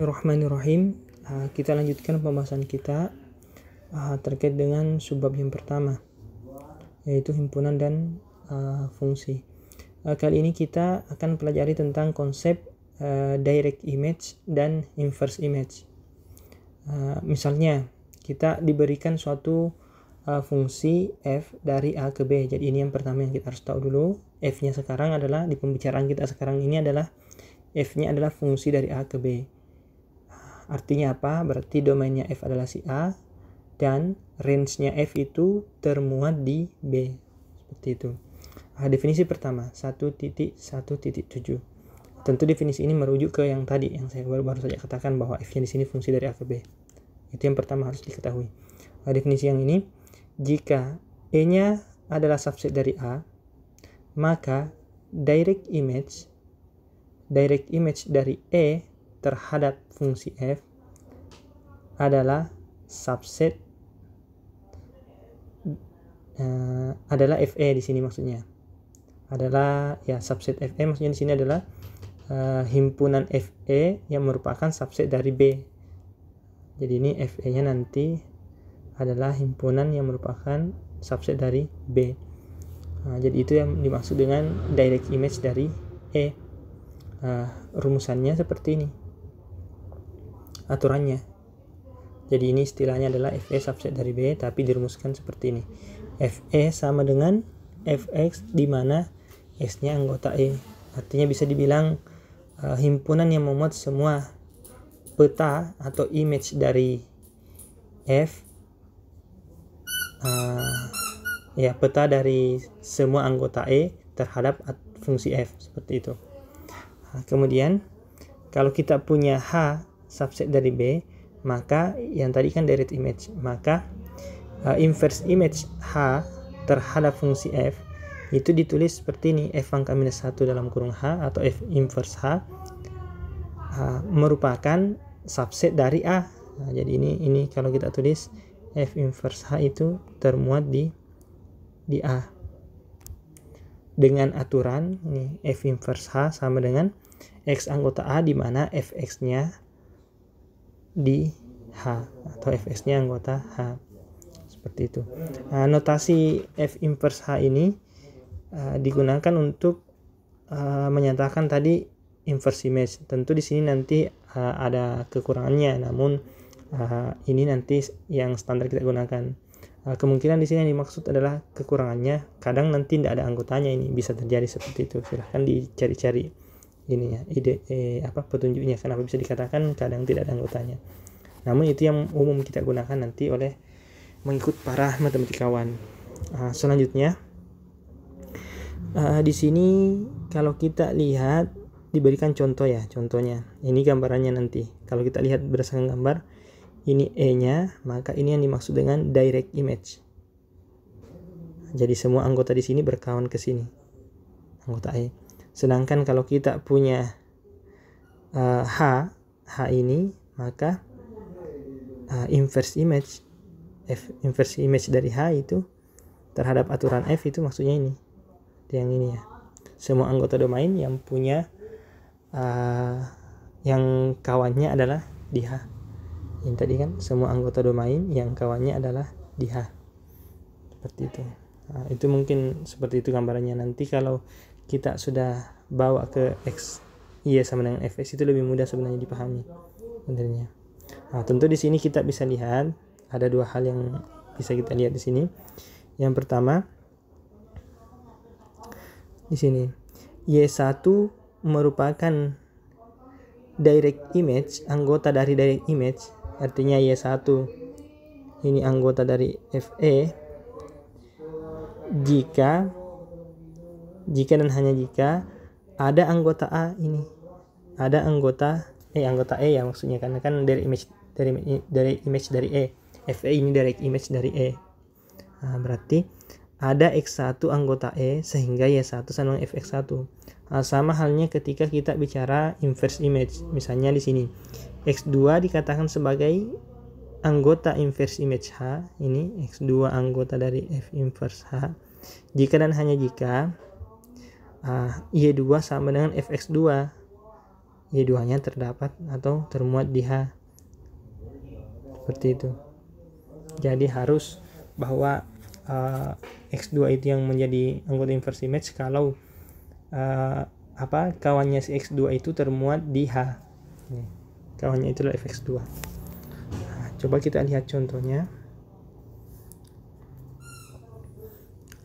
Bismillahirrahmanirrahim. Ah, kita lanjutkan pembahasan kita ah, terkait dengan subbab yang pertama, yaitu himpunan dan ah, fungsi. Kali ini kita akan pelajari tentang konsep direct image dan inverse image. Misalnya, kita diberikan suatu fungsi f dari a ke b. Jadi ini yang pertama yang kita harus tahu dulu. F-nya sekarang adalah di pembicaraan kita sekarang ini adalah f-nya adalah fungsi dari a ke b Artinya apa? Berarti domainnya F adalah si A dan range-nya F itu termuat di B. Seperti itu. Nah, definisi pertama 1.1.7. Tentu definisi ini merujuk ke yang tadi yang saya baru, baru saja katakan bahwa F-nya di sini fungsi dari A ke B. Itu yang pertama harus diketahui. Nah, definisi yang ini jika E-nya adalah subset dari A, maka direct image direct image dari E terhadap fungsi f adalah subset uh, adalah fe di sini maksudnya adalah ya subset fe maksudnya di sini adalah uh, himpunan fe yang merupakan subset dari b jadi ini fe nya nanti adalah himpunan yang merupakan subset dari b nah, jadi itu yang dimaksud dengan direct image dari e uh, rumusannya seperti ini aturannya. Jadi ini istilahnya adalah FE subset dari B tapi dirumuskan seperti ini. FE sama dengan Fx di mana S-nya anggota E. Artinya bisa dibilang uh, himpunan yang memuat semua peta atau image dari F uh, ya peta dari semua anggota E terhadap fungsi F seperti itu. Nah, kemudian kalau kita punya H subset dari B maka yang tadi kan direct image maka uh, inverse image H terhadap fungsi F itu ditulis seperti ini F angka minus 1 dalam kurung H atau F inverse H uh, merupakan subset dari A nah, jadi ini ini kalau kita tulis F inverse H itu termuat di di A dengan aturan nih F inverse H sama dengan X anggota A di mana Fx-nya di H atau fs-nya anggota H seperti itu. Nah, notasi f inverse H ini uh, digunakan untuk uh, menyatakan tadi inverse image. Tentu di sini nanti uh, ada kekurangannya, namun uh, ini nanti yang standar kita gunakan. Uh, kemungkinan di sini yang dimaksud adalah kekurangannya. Kadang nanti tidak ada anggotanya ini bisa terjadi seperti itu. Silahkan dicari-cari ini ya ide eh, apa petunjuknya kenapa bisa dikatakan kadang tidak ada anggotanya namun itu yang umum kita gunakan nanti oleh mengikut para matematikawan uh, selanjutnya uh, di sini kalau kita lihat diberikan contoh ya contohnya ini gambarannya nanti kalau kita lihat berdasarkan gambar ini E nya maka ini yang dimaksud dengan direct image jadi semua anggota di sini berkawan ke sini anggota E Sedangkan kalau kita punya uh, H, H ini, maka uh, inverse image, F, inverse image dari H itu terhadap aturan F itu maksudnya ini. Yang ini ya. Semua anggota domain yang punya uh, yang kawannya adalah di H. Ini tadi kan semua anggota domain yang kawannya adalah di H. Seperti itu. Nah, itu mungkin seperti itu gambarannya nanti kalau kita sudah bawa ke X Y iya, sama dengan Fx itu lebih mudah sebenarnya dipahami sebenarnya. Nah, tentu di sini kita bisa lihat ada dua hal yang bisa kita lihat di sini. Yang pertama di sini Y1 merupakan direct image, anggota dari direct image, artinya Y1 ini anggota dari FE jika jika dan hanya jika ada anggota A ini ada anggota eh anggota E ya maksudnya karena kan dari image dari dari image dari E FE ini dari image dari E nah, berarti ada X1 anggota E sehingga Y1 sama dengan Fx1 nah, sama halnya ketika kita bicara inverse image misalnya di sini X2 dikatakan sebagai anggota inverse image H ini X2 anggota dari F inverse H jika dan hanya jika uh, ah, Y2 sama dengan Fx2 Y2 nya terdapat atau termuat di H seperti itu jadi harus bahwa uh, ah, X2 itu yang menjadi anggota inversi match kalau uh, apa kawannya si X2 itu termuat di H kawannya itulah Fx2 nah, coba kita lihat contohnya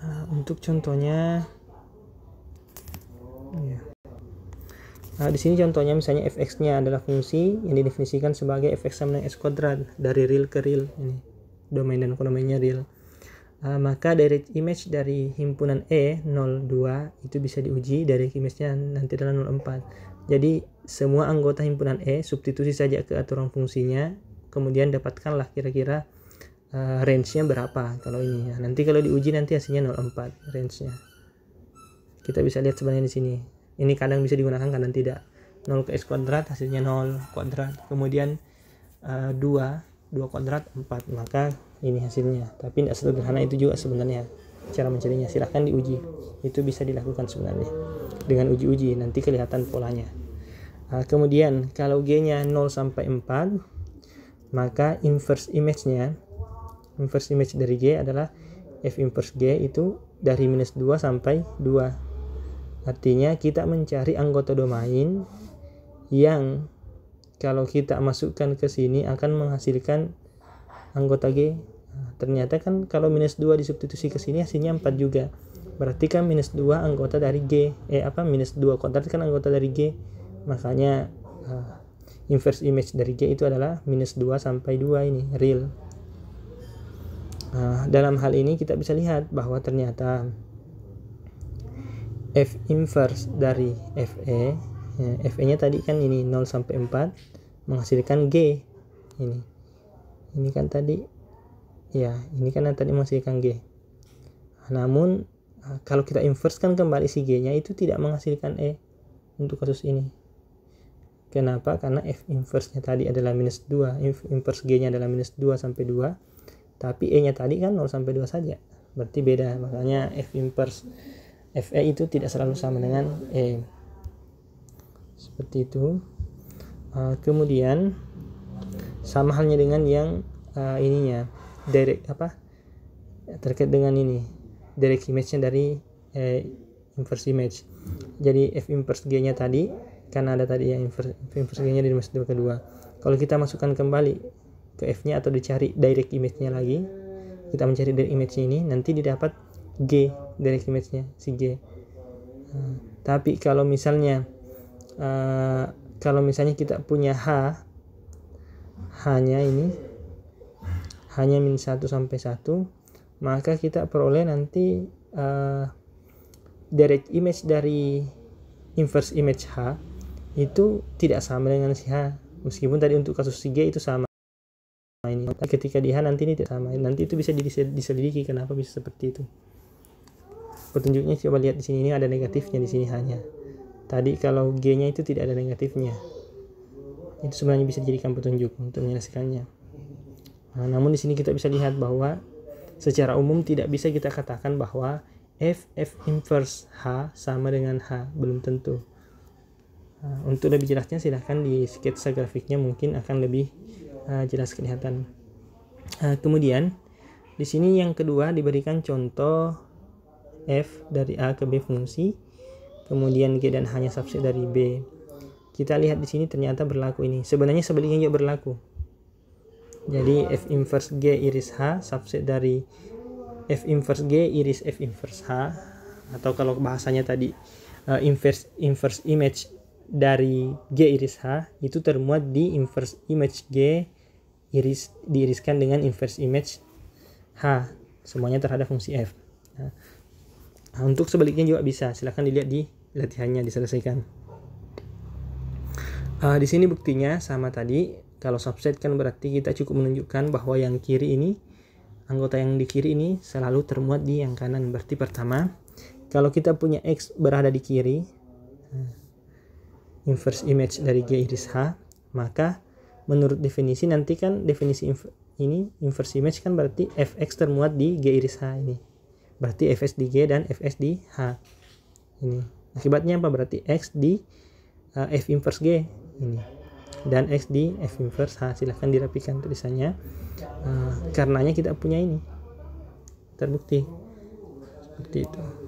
uh, untuk contohnya Nah, di sini contohnya misalnya fx-nya adalah fungsi yang didefinisikan sebagai fx sama dengan s kuadrat dari real ke real ini. Domain dan kodomainnya real. Uh, maka dari image dari himpunan E 02 itu bisa diuji dari image-nya nanti adalah 04. Jadi semua anggota himpunan E substitusi saja ke aturan fungsinya, kemudian dapatkanlah kira-kira uh, range-nya berapa kalau ini. Nah, nanti kalau diuji nanti hasilnya 04 range-nya. Kita bisa lihat sebenarnya di sini ini kadang bisa digunakan kadang tidak 0 ke s kuadrat hasilnya 0 kuadrat kemudian uh, 2 2 kuadrat 4 maka ini hasilnya tapi tidak sederhana itu juga sebenarnya cara mencarinya silahkan diuji itu bisa dilakukan sebenarnya dengan uji-uji nanti kelihatan polanya uh, kemudian kalau g nya 0 sampai 4 maka inverse image nya inverse image dari g adalah f inverse g itu dari minus 2 sampai 2 Artinya kita mencari anggota domain yang kalau kita masukkan ke sini akan menghasilkan anggota G. Nah, ternyata kan kalau minus 2 disubstitusi ke sini hasilnya 4 juga. Berarti kan minus 2 anggota dari G. Eh apa minus 2 kuadrat kan anggota dari G. Makanya uh, inverse image dari G itu adalah minus 2 sampai 2 ini real. Nah, dalam hal ini kita bisa lihat bahwa ternyata F inverse dari FE ya, FE nya tadi kan ini 0 sampai 4 menghasilkan G ini ini kan tadi ya ini kan tadi menghasilkan G namun e, kalau kita inverse kan kembali si G nya itu tidak menghasilkan E untuk kasus ini kenapa karena F inverse nya tadi adalah minus 2 F inverse G nya adalah minus 2 sampai 2 tapi E nya tadi kan 0 sampai 2 saja berarti beda makanya F inverse FE itu tidak selalu sama dengan E seperti itu uh, kemudian sama halnya dengan yang uh, ininya direct apa terkait dengan ini direct image-nya dari e, inverse image jadi f inverse g nya tadi karena ada tadi yang inverse, inverse g nya di dimensi kedua kalau kita masukkan kembali ke f nya atau dicari direct image nya lagi kita mencari direct image ini nanti didapat g direct image nya, J uh, tapi kalau misalnya uh, kalau misalnya kita punya H hanya ini hanya min 1 sampai 1 maka kita peroleh nanti uh, direct image dari inverse image H itu tidak sama dengan si H meskipun tadi untuk kasus si G itu sama ini ketika di H nanti ini tidak sama nanti itu bisa diselidiki kenapa bisa seperti itu petunjuknya coba lihat di sini ini ada negatifnya di sini hanya tadi kalau G nya itu tidak ada negatifnya itu sebenarnya bisa dijadikan petunjuk untuk menyelesaikannya nah, namun di sini kita bisa lihat bahwa secara umum tidak bisa kita katakan bahwa F F inverse H sama dengan H belum tentu nah, untuk lebih jelasnya silahkan di sketsa grafiknya mungkin akan lebih uh, jelas kelihatan uh, kemudian di sini yang kedua diberikan contoh f dari a ke b fungsi kemudian g dan hanya subset dari b kita lihat di sini ternyata berlaku ini sebenarnya sebaliknya juga berlaku jadi f inverse g iris h subset dari f inverse g iris f inverse h atau kalau bahasanya tadi uh, inverse inverse image dari g iris h itu termuat di inverse image g iris diiriskan dengan inverse image h semuanya terhadap fungsi f. Nah, Nah, untuk sebaliknya juga bisa. Silahkan dilihat di latihannya diselesaikan. Uh, di sini buktinya sama tadi. Kalau subset kan berarti kita cukup menunjukkan bahwa yang kiri ini anggota yang di kiri ini selalu termuat di yang kanan. Berarti pertama, kalau kita punya x berada di kiri, eh, inverse image dari g iris h, maka menurut definisi nanti kan definisi ini inverse image kan berarti fx termuat di g iris h ini berarti fs di G dan fs di H ini akibatnya apa berarti X di uh, F inverse G ini dan X di F inverse H silahkan dirapikan tulisannya uh, karenanya kita punya ini terbukti seperti itu